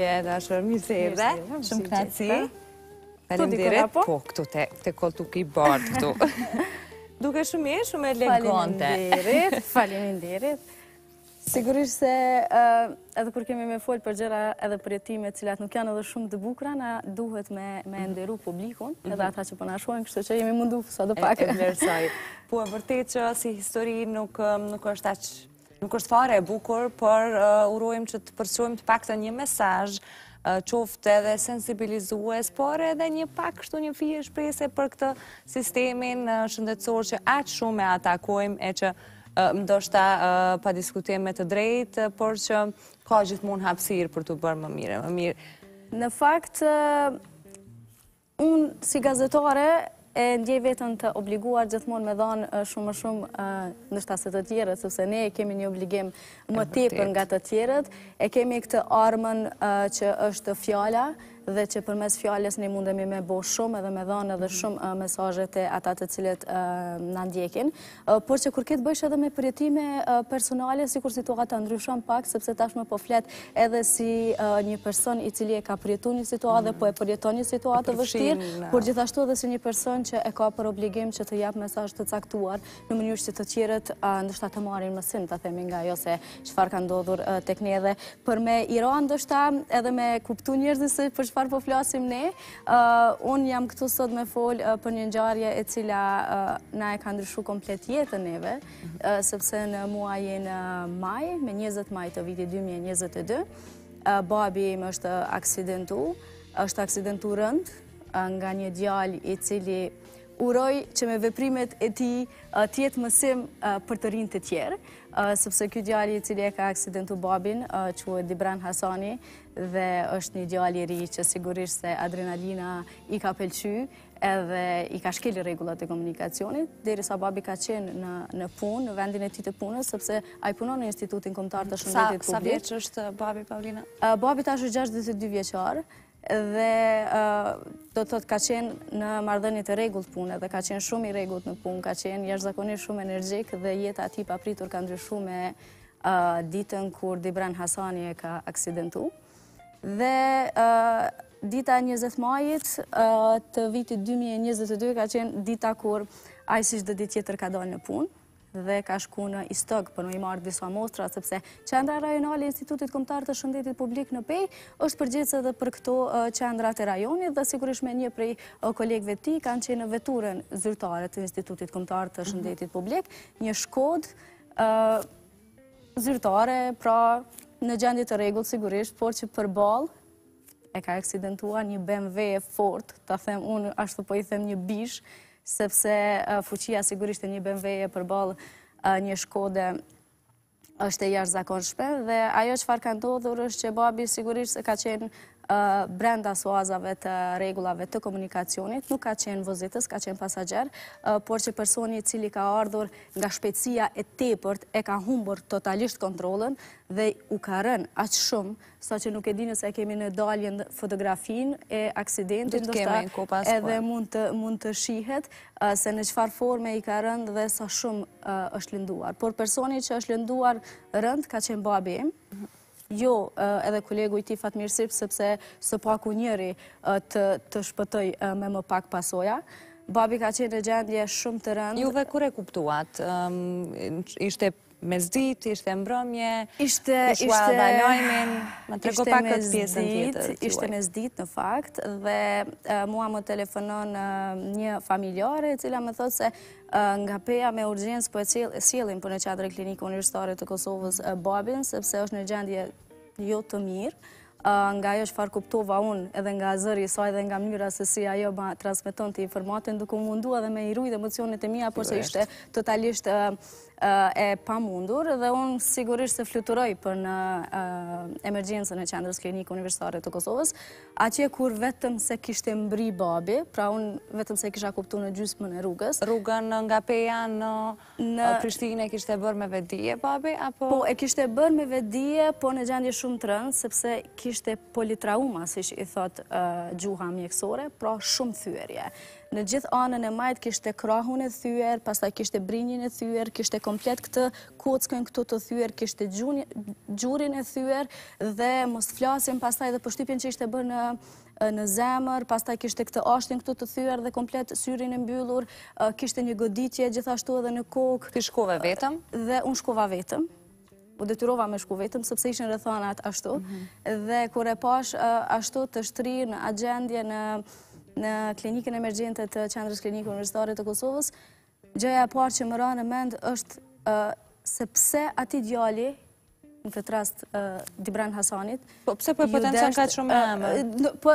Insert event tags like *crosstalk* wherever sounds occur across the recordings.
tje, shumë, mi se edhe. Shumë knaci. Falem diret, po, këtu te, te këtë tuk i bardë këtu. *laughs* Duke shumë shumë e legonte. Falem diret. Sigurisht se edhe kur kemi me folë për gjera edhe për jetime cilat nuk janë edhe shumë të bukra, na duhet me enderu mhm. publikun edhe mhm. ata që përna po shuajnë, kështë që jemi mundu sa do pak. E *laughs* Po, e vërtet që si histori nuk është aqë Nuk është fare e bukur, për urojmë që të përshojmë të pak të një mesaj, qofte dhe sensibilizues, por edhe një pak shtu një fije shprese për këtë sistemin shëndetësor që atë shumë e atakojmë e që shta pa diskutim me të drejt, por që ka gjithmonë hapsirë për të bërë më mire, më mire. Në fakt, unë si gazetore e ndjej vetën të obliguar gjithmonë me dhanë shumë më shumë në shtasit të tjere, sëpse ne kemi një obligim më tipë nga të tjere, e kemi këtë armën që është fjala, dhe që përmes fjales në mundemi me bo shumë edhe me dhane edhe shumë mhm. uh, mesajet e ata të cilet uh, në ndjekin. Uh, por që kur këtë bëjsh edhe me përjetime personale, si kur situata ndryshon pak, sepse tash po flet edhe si një person i cili e ka përjetu një situatë dhe po e përjeton një situatë të po vështirë, por gjithashtu edhe si një person që e ka për obligim që të japë mesaj të caktuar në mënyrë që të qiret ndështë të marin mësin, të themin nga jo se qëfar ka ndodhur tek një edhe. Për me iroa ndështë edhe me për po flasim ne uh, un jam këtu sot me fol uh, për një ngjarje e cila uh, na e ka ndryshuar komplet jetën eve sepse në muajin maj me 20 maj të vitit 2022 babi im është aksidentu, është aksidentu rënd nga një djalë i cili uroj që me veprimet e ti uh, tjetë mësim uh, për të rinë të tjerë, uh, sëpse kjo djali e ka aksidentu babin, që e Dibran Hasani, dhe është një djali ri që sigurisht se adrenalina i ka pëlqy, edhe i ka shkeli regullat e komunikacionit, deri sa babi ka qenë në punë, në vendin e ti të punës, sëpse a i punon në institutin komtar të shëndetit publik. Sa vjeqë është babi, Paulina? Babi ta është 62 vjeqarë, dhe do të thotë ka qenë në mardhënit e regullt punë dhe ka qenë shumë i regullt në punë, ka qenë jashtë zakonit shumë energjik dhe jetë ati papritur ka ndryshu me ditën kur Dibran Hasani e ka aksidentu. Dhe dita 20 majit të vitit 2022 ka qenë dita kur ajsisht dhe ditë tjetër ka dojnë në punë dhe ka shku në istog, për në i marrë disa mostra, sepse qendra rajonale Institutit Komtar të Shëndetit Publik në Pej është përgjithse dhe për këto qendrat e rajonit dhe sigurisht me një prej kolegve ti kanë qenë veturën zyrtare të Institutit Komtar të Shëndetit Publik, një shkod zyrtare, pra në gjendit të regullë sigurisht, por që për balë, e ka eksidentua një BMW e fort, ta them unë, ashtu po i them një bish, sepse fuqia sigurisht e një bënveje për balë një shkode është e jashtë zakon shpe, dhe ajo që farë ka ndodhur është që babi sigurisht se ka qenë brenda soazave të regullave të komunikacionit, nuk ka qenë vëzitës, ka qenë pasager, por që personi cili ka ardhur nga shpecia e tepërt e ka humbur totalisht kontrolën dhe u ka rënë atë shumë, sa që nuk e dinë se kemi në daljen fotografin e aksidentin, edhe mund të shihet se në qëfar forme i ka rënd dhe sa shumë është lënduar. Por personi që është lënduar rënd ka qenë babi, Jo, edhe kolegu i ti Fatmir mirësirë, sepse së pak njëri të shpëtëj me më pak pasoja. Babi ka qenë në gjendje shumë të rëndë. Juve kure kuptuat? Ishte me zdit, ishte mbrëmje, ishte banojmin, më trego pak këtë pjesën tjetër. Ishte me zdit në fakt, dhe mua më telefonon një familjare, cila më thotë se nga peja me urgjens po e cilin për në qatër klinikë universitare të Kosovës babin, sepse është në gjendje jo të mirë, nga jo shfar kuptova unë edhe nga zëri saj dhe nga mjëra se si ajo ma transmiton të informatën duku mundua dhe me i rujt emocionit e mija, por se ishte totalisht e pamundur dhe unë sigurisht se fluturoj për në emergjensën e qendrës klinikë universitare të Kosovës, aqje kur vetëm se kishte mbri babi, pra unë vetëm se kisha kuptu në gjysmën e rrugës. Rrugën nga peja në Prishtinë e kishte bërë me vedije babi? Po, e kishte bërë me vedije, po në gjendje shumë të rëndë, sepse kishte politrauma, si që i thot gjuha mjekësore, pra shumë thyërje në gjithë anën e majtë kishte krahun e thyër, pasta kishte brinjin e thyër, kishte komplet këtë kockën këtu të thyër, kishte gjurin e thyër dhe mos flasim pastaj dhe pështypjen që ishte bërë në në zemër, pastaj kishte këtë ashtin këtu të thyer dhe komplet syrin e mbyllur, kishte një goditje gjithashtu edhe në kokë. Ti shkove vetëm? Dhe unë shkova vetëm. U detyrova me shku vetëm sepse ishin rrethana ashtu. Mhm. Dhe kur e pash ashtu të shtrin në agendje, në klinikën emergjente të qendrës klinikë universitare të Kosovës, gjëja parë që më ra në mend është se pse ati djali në këtë rast Dibran Hasanit. Po pëse po e potencion ka shumë me emë? Po,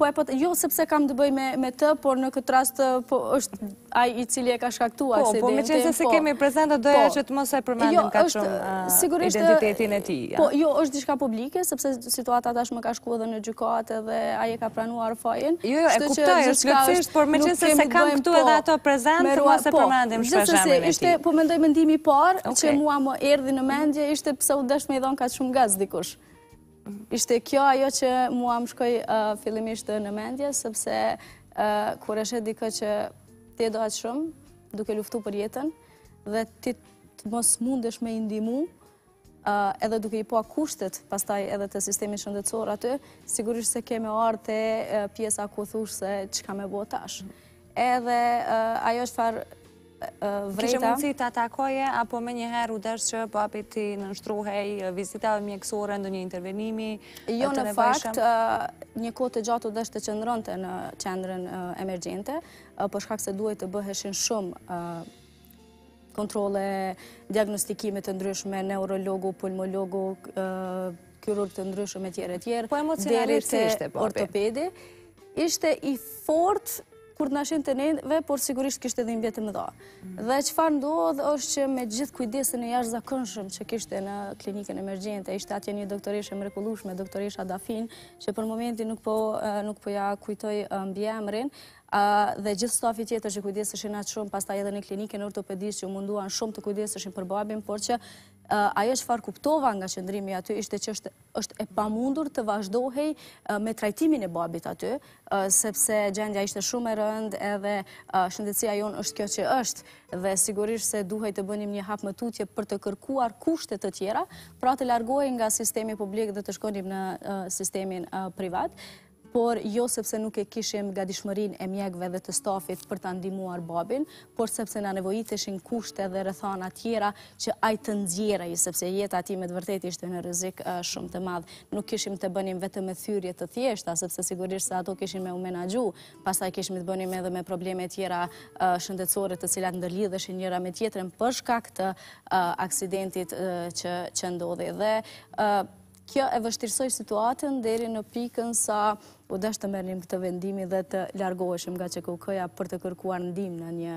po e jo sepse kam të bëj me të, por në këtë rast po është aj i cili e ka shkaktua. Po, po me që se po. kemi prezenta, doja po. që të mos e përmandim jo, ka qëmë identitetin e ti. Po, jo, është dishka publike, sepse situata tash më ka shku edhe në gjukat edhe aj e ka pranuar fajin. Jo, jo, e kuptoj, është lëpësisht, por me që se kam këtu edhe ato prezent, mos e përmandim shpeshamin Po, që mua më në mendje, ishte pse dështë me i dhonë ka shumë gaz dikush. Ishte kjo ajo që mua më shkoj uh, fillimisht në mendje, sepse uh, kur është e dikë që ti do shumë, duke luftu për jetën, dhe ti të mos mundesh me ndimu, uh, edhe duke i po akushtet, pastaj edhe të sistemi shëndetësor aty, sigurisht se keme arë të pjesa ku thush se që ka me bo tash. Mm. Edhe ajo është farë, vrejta... Kështë mundësi të atakoje, apo me njëherë u deshë që papi ti jo, në vizita dhe mjekësore, ndo një intervenimi... Jo, në fakt, një kote të gjatë u deshë të qëndron të në qendrën emergjente, për shkak se duhet të bëheshin shumë kontrole, diagnostikimet të ndryshme, neurologu, pulmologu, kyrur të ndryshme tjere tjere, dherit të ortopedi, ishte i fort kur të nashin të nejnëve, por sigurisht kishtë edhe imbjetë më dha. Dhe qëfar ndodhë është që me gjithë kujdesin e jashtë zakënshëm që kishtë në klinikën emergjente, ishte atje një doktoreshe mrekulushme, doktoresha Dafin, që për momenti po, nuk po ja kujtoj mbjemrin, dhe gjithë stafi tjetër që kujdesin atë shumë, pas ta edhe në klinikën ortopedisë që munduan shumë të kujdesin për babin, por që Eh, ajo që farë kuptova nga qëndrimi aty, ishte që është e pamundur të vazhdohej eh, me trajtimin e babit aty, eh, sepse gjendja ishte shumë e rëndë edhe shëndetsia jonë është kjo që është. Dhe sigurisht se duhej të bënim një hap më tutje për të kërkuar kushtet të tjera, pra të largohi nga sistemi publik dhe të shkonim në sistemin privat por jo sepse nuk e kishim ga dishmërin e mjekve dhe të stafit për të ndimuar babin, por sepse nga nevojit kushte dhe rëthana tjera që ajtë të ndjera i sepse jetë ati me të vërtet ishte në rëzik eh, shumë të madhë. Nuk kishim të bënim vetë me thyrje të thjeshta, sepse sigurisht se ato kishim me umenagju, pasaj kishim të bënim edhe me probleme tjera eh, shëndetsore të cilat ndërlidhësh njëra me tjetërën përshka këtë eh, aksidentit që ndodhe dhe... Kjo e vështirësoj situatën deri në pikën sa u dështë të mërnim këtë vendimi dhe të largoheshim nga që ja për të kërkuar ndim në një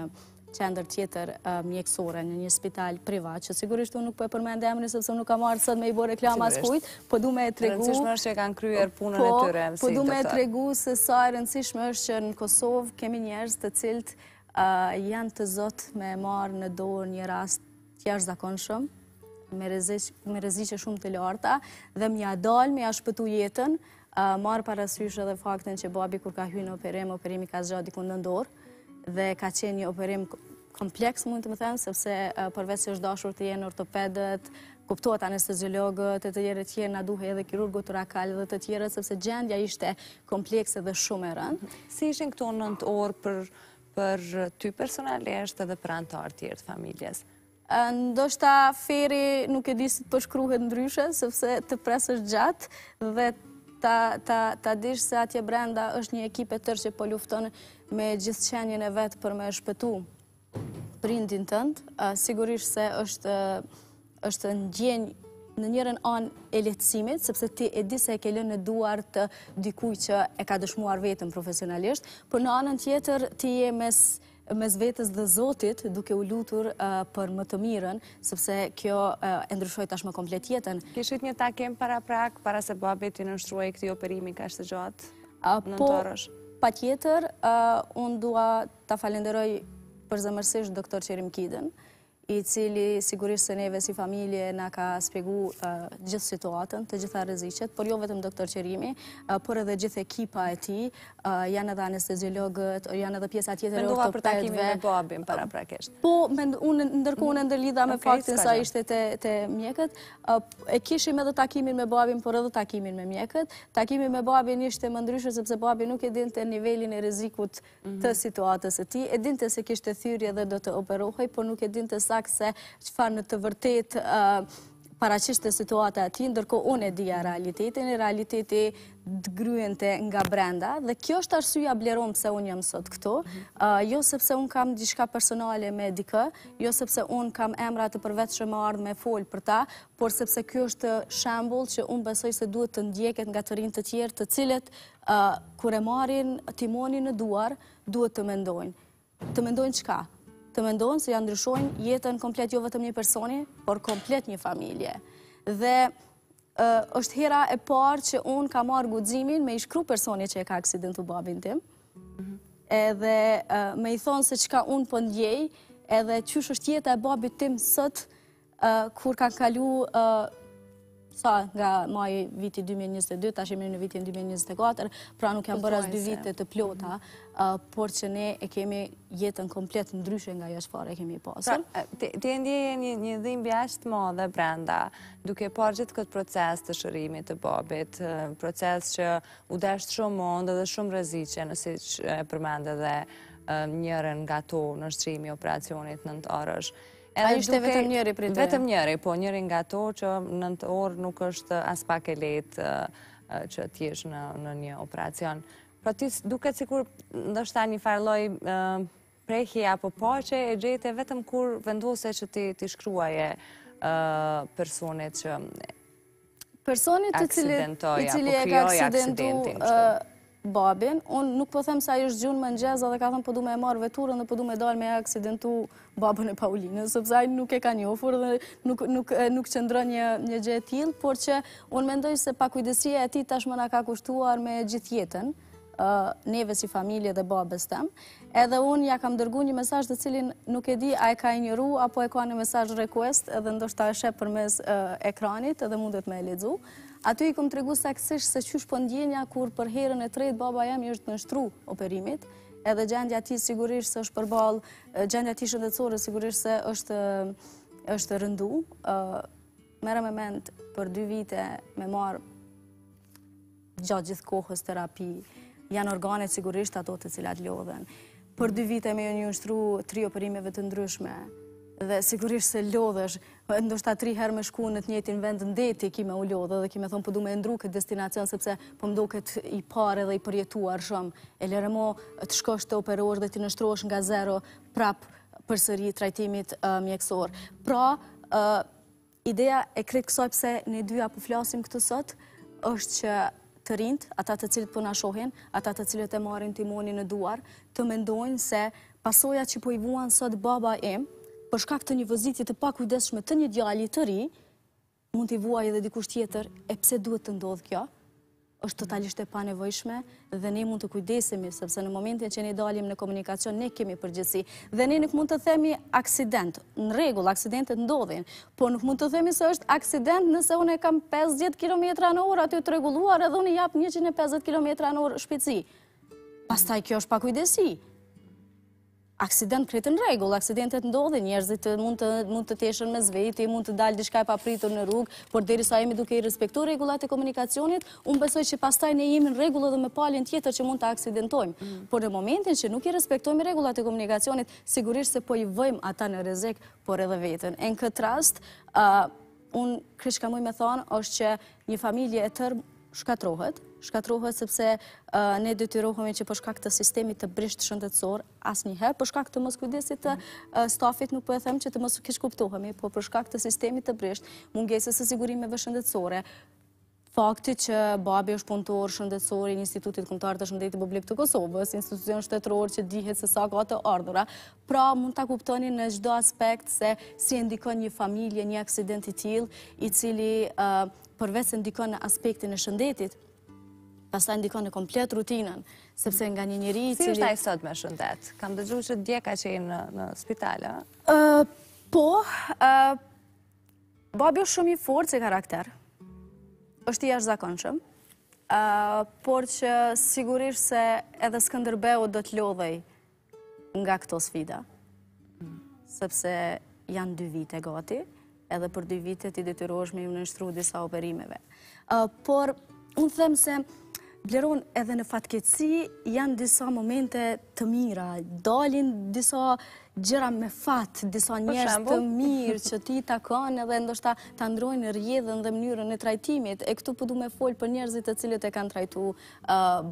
qender tjetër mjekësore në një spital privat, që sigurisht unë nuk për po përmende emri, sepse unë nuk kam arë sëtë me i bo reklama as kujt, po du me e tregu... Rëndësishme është që kanë kryer po, punën e tyre, po du me e tregu se sa e rëndësishme është që në Kosovë kemi njerës të cilt janë të zot me marë në dorë një rast të zakon shumë, me rëzishe shumë të larta, dhe mja dalë, mja shpëtu jetën, marë parasysh edhe faktin që babi kur ka hy në operim, operimi ka zxha diku në ndorë dhe ka qenë një operim kompleks mund të më thëmë, sepse përvec që është dashur të jenë ortopedet, kuptuat anestezologët, e të tjere tjere, na duhe edhe kirurgo të rakallë dhe të tjere, sepse gjendja ishte komplekse dhe shumë e rëndë. Si ishin këto nëndë orë për ty personalisht edhe për antarë tjertë familjes? Ndo shta feri nuk e disit përshkruhet ndryshe, sepse të presë është gjatë dhe ta dish se atje brenda është një ekip e tërë që po lufton me gjithë qenjën e vetë për me shpetu prindin tëndë. Sigurisht se është është në gjenjë në njërën anë e letësimit, sepse ti e di se e kele në duar të dikuj që e ka dëshmuar vetën profesionalisht, për në anën tjetër ti je mes mes vetës dhe zotit duke u lutur uh, për më të mirën, sepse kjo uh, e ndryshoj tashmë komplet jetën. Kishit një takim para prak, para se babi ti nështruaj këti operimi ka shtë gjatë po, në të orësh? Pa tjetër, uh, unë dua të falenderoj përzëmërsisht doktor Qerim Kiden i cili sigurisht se neve si familje nga ka spjegu uh, gjithë situatën, të gjitha rëzicet, por jo vetëm doktor Qerimi, uh, por edhe gjithë ekipa e ti, uh, janë edhe anestezilogët, janë edhe pjesa tjetër ortopedve. Mendova për takimin me Bobin para prakesht. Po, unë ndërkone mm. ndërlidha me faktin sa ishte të mjekët, e kishim edhe takimin me babin, por edhe takimin me mjekët. Takimin me babin ishte më ndryshë, sepse Bobin nuk e din të nivelin e rëzikut të mhm. situatës e ti, e din të se kishte thyrje dhe do të operohoj, por nuk e din të sa pak se që në të vërtet paracisht e situata ati, ndërko unë e dhja realitetin, realiteti të gryen të nga brenda, dhe kjo është arsuja bleron pëse unë jam sot këtu, mhm. jo sepse unë kam gjishka personale me dikë, jo sepse unë kam emra të përvecë që më ardhë me folë për ta, por sepse kjo është shambull që unë besoj se duhet të ndjeket nga të rinë të tjerë të cilët kure marin timoni në duar, duhet të mendojnë. Të mendojnë qka? të mendojnë se janë ndryshojnë jetën komplet jo vetëm një personi, por komplet një familje. Dhe është hera e parë që unë ka marë gudzimin me ishkru personi që e ka aksidentu babin tim, edhe me i thonë se që ka unë pëndjej, po edhe qështë është jetë e babit tim sëtë, kur kanë kalu sa nga maj viti 2022, ta shemi në viti 2024, pra nuk jam bërë asë dy vite të plota, mhm. por që ne e kemi jetën komplet në ndryshën nga jo e kemi pasur. Pra, ti e ndjeje një dhimbi ashtë të modhe brenda, duke parë gjithë këtë proces të shërimit të babit, proces që u deshtë shumë mondë dhe shumë rëzice, nësi që përmende dhe njërën nga to në shërimi operacionit në të arësh. A i shte vetëm njëri për të? Vetëm njëri, po njëri nga to që nëndë orë nuk është as pak e letë që t'jesh në një operacion. Pra ti duke cikur ndështë një farloj prehje apo poqe e gjete vetëm kur vendose që ti shkruaje e personit që... Personit të cili e ka aksidentu babin, unë nuk po them se ajo është gjunë më në gjeza dhe ka thëmë po du me e marë veturën dhe po du me dalë me e aksidentu babën e Paulinë, sëpësa ajo nuk e ka njofur dhe nuk qëndrë një gje tjilë, por që unë mendoj se pakujdesia e ti tashmëna ka kushtuar me gjithjetën, neve si familje dhe babës temë, edhe unë ja kam dërgu një mesaj të cilin nuk e di a e ka i njëru, apo e ka një mesaj request edhe ndoshta e shep për mes eh, ekranit edhe mundet me e lidzu. Aty i kom të regu saksish se qysh për po kur për herën e tret baba jam i është në shtru operimit, edhe gjendja ti sigurisht se është përbal, eh, gjendja ti shëndetësore sigurisht se është eh, është rëndu. Mere me mend për dy vite me marë gjatë gjithë kohës terapi, janë organet sigurisht ato të cilat lodhen për dy vite me ju një nështru tri operimeve të ndryshme, dhe sigurisht se lodhësh, ndoshta tri herë me shku në të njetin vend në deti, ki me u lodhë dhe ki me thonë përdu po me ndru këtë destinacion, sepse përmdo po këtë i pare dhe i përjetuar shumë, e lëremo të shkosh të operosh dhe të nështruosh nga zero prap për sëri trajtimit mjekësor. Pra, ideja e kretë kësoj pëse ne dy përflasim flasim këtë sot, është që të rinjt, ata të cilët po na shohin, ata të cilët e marrin timonin në duar, të mendojnë se pasoja që po i vuan sot baba im, për shkak të një vëzitje të pakujdesshme të një djali të ri, mund t'i vuajë edhe dikush tjetër, e pse duhet të ndodhë kjo? është totalisht e panevojshme dhe ne mund të kujdesemi, sepse në momentin që ne dalim në komunikacion, ne kemi përgjithsi. Dhe ne nuk mund të themi aksident, në regull, aksidentet ndodhin, po nuk mund të themi se është aksident nëse unë e kam 50 km në orë, aty të regulluar edhe unë i japë 150 km në orë shpici. Pastaj kjo është pa kujdesi aksident kretë në regull, aksidentet ndodhe, njerëzit mund të teshen me zveti, mund të dalë dishka e papritur në rrugë, por deri sa jemi duke i respektu regullat e komunikacionit, unë besoj që pastaj ne jemi në regull edhe me palin tjetër që mund të aksidentojmë. Mm. Por në momentin që nuk i respektojmë regullat e komunikacionit, sigurisht se po i vëjmë ata në rezek, por edhe vetën. në këtë rast, unë kryshka muj me thonë, është që një familje e tërë shkatrohet, shkatrohet sepse ne detyrohemi që përshka këtë sistemi të brisht shëndetsor asë një herë, përshka këtë mos kujdesit të stafit nuk po e them që të mos kishë kuptuhemi, po përshka këtë sistemi të brisht mungesës e sigurimeve shëndetsore. Fakti që babi është punëtor shëndetsori i institutit këmëtar të shëndetit publik të Kosovës, institucion shtetëror që dihet se sa ka të ardhura, pra mund të kuptoni në gjdo aspekt se si e ndikon një familje, një aksidenti i cili përvec ndikon në aspektin e shëndetit, pas ta ndikon në komplet rutinën, sepse nga një njëri... Si është taj sot me shëndet? Kam dëgju që dje ka që i në spitala? Po, babi është shumë i forë që karakter, është i ashtë zakonëshëm. por që sigurisht se edhe Skanderbeu do të lodhej nga këto sfida, sepse janë dy vite gati, edhe për dy vite ti detyrojshme ju në nështru disa operimeve. Por, unë them se bleron edhe në fatkeci janë disa momente të mira, dalin disa gjëra me fatë, disa njerës të mirë që ti ta kanë edhe ndoshta të ndrojnë rjedhën dhe mënyrën e trajtimit, e këtu përdu po me folë për njerëzit të cilët e kanë trajtu uh,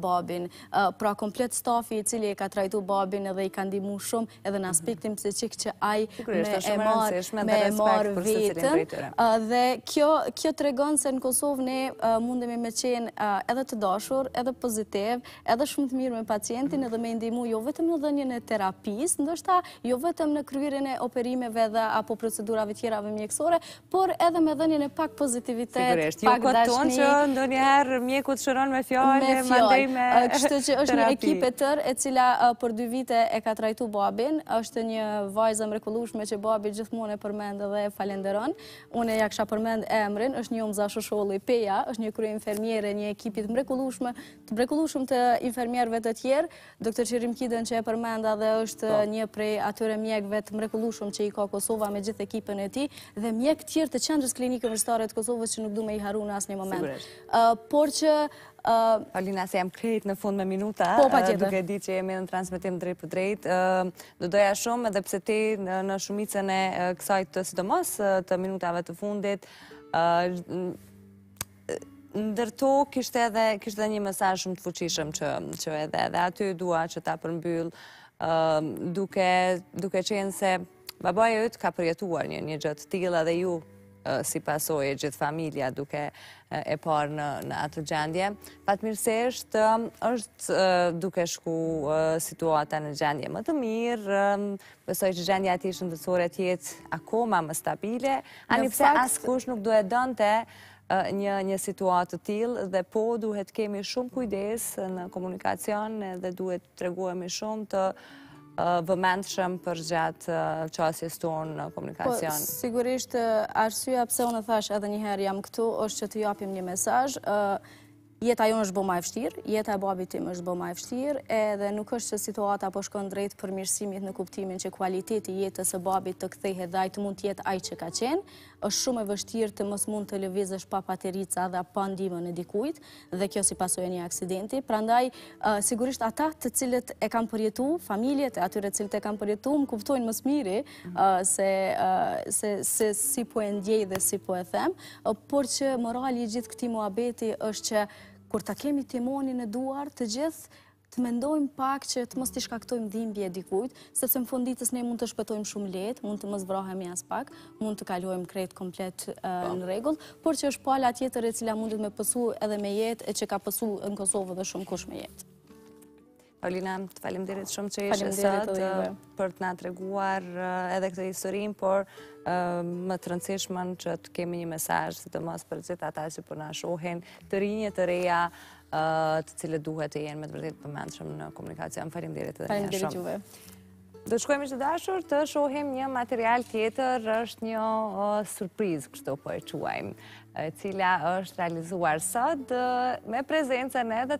babin. Uh, pra, komplet stafi i cili e ka trajtu babin edhe i kanë dimu shumë edhe në mhm. aspektin se qik që aj me e marë vetën. Uh, dhe kjo të regonë se në Kosovë ne mundemi me qenë edhe të dashur, edhe pozitiv, edhe shumë të mirë me pacientin mhm. edhe me ndimu jo vetëm në dhenjën e terapis, ndoshta jo Jo vetëm në kryrën e operimeve dhe apo procedurave tjera vë mjekësore, por edhe me dhenjën e pak pozitivitet, pak dashni. Sigurisht, ju këtë tonë që ndë njerë mjeku të shëronë me fjallë, me fjallë, kështë që është një ekipe tërë, e cila për dy vite e ka trajtu Boabin, është një vajzë më që Boabin gjithmonë e përmend dhe e falenderon. Une ja kësha përmend e emrin, është një umza shusholli Peja, është një kry infermjere, një ekipit më rekullushme, të rekullushme të infermjerve të tjerë, doktor që rimkidën që e përmenda dhe është po. një prej aty këtyre mjekve të mrekullushum që i ka Kosova me gjithë ekipën e ti dhe mjek tjërë të qendrës klinikë mërështare të Kosovës që nuk du me i haru në asë një moment. Por që... Alina, se jam krejt në fund me minuta, po, duke di që jemi në transmitim drejt për drejt. do doja shumë edhe pse ti në shumicën e kësaj të sidomos të minutave të fundit, ndërto kështë edhe një mesaj shumë të fuqishëm që edhe, dhe aty dua që ta përmbyllë Ehm, duke, duke qenë se babaja jëtë ka përjetuar një një gjëtë tila dhe ju si pasoj e gjithë familja duke e parë në, në atë gjendje. Fatmirësesht është duke shku situata në gjendje më të mirë, pësoj që gjendje ati shëndësore tjetë akoma më stabile, anipse pakt... askush nuk duhet dënte të një situatë të tilë dhe po duhet kemi shumë kujdes në komunikacion dhe duhet të reguemi shumë të vëmendëshëm për gjatë që tonë në komunikacion. Po, sigurisht, arsua pëse unë thash edhe njëherë jam këtu, është që të japim një mesaj, jetë ajo është bëma e fështirë, jetë ajo babitim është bëma e fështirë, edhe nuk është që situata po shkon drejtë për mirësimit në kuptimin që kualiteti jetës e babit të kthejhe dhajtë mund të jetë ajtë që ka qenë, është shumë e vështirë të mos mund të lëvizësh pa paterica dhe pa ndimë në dikujt dhe kjo si pasojë një aksidenti. Pra ndaj, sigurisht ata të cilët e kam përjetu, familjet e atyre cilët e kam përjetu, më kuftojnë mësë miri se si po e ndjej dhe si po e them, por që morali i gjithë këti muabeti është që kur ta kemi timonin në duar të gjithë, të mendojmë pak që të mos të shkaktojmë dhimbje bje dikujt, sepse në funditës ne mund të shpëtojmë shumë letë, mund të mos vrohemi as pak, mund të kalohem kretë komplet në regullë, por që është pala po tjetër e cila mundet me pësu edhe me jetë, e që ka pësu në Kosovë dhe shumë kush me jetë. Paulina, të falim dirit shumë që ishë sëtë për të nga të reguar edhe këtë historim, por më të rëndësishman që të kemi një mesaj, si të mos për gjithë ata që përna po shohen të rinje të reja, të cilët duhet të jenë me të vërtit përmendëshëm në komunikacija. Më farim dirit edhe një shumë. Do të shkojmë i gjithashur të shohim një material tjetër, është një surprizë kështu po e quajmë, cila është realizuar sot me prezencën edhe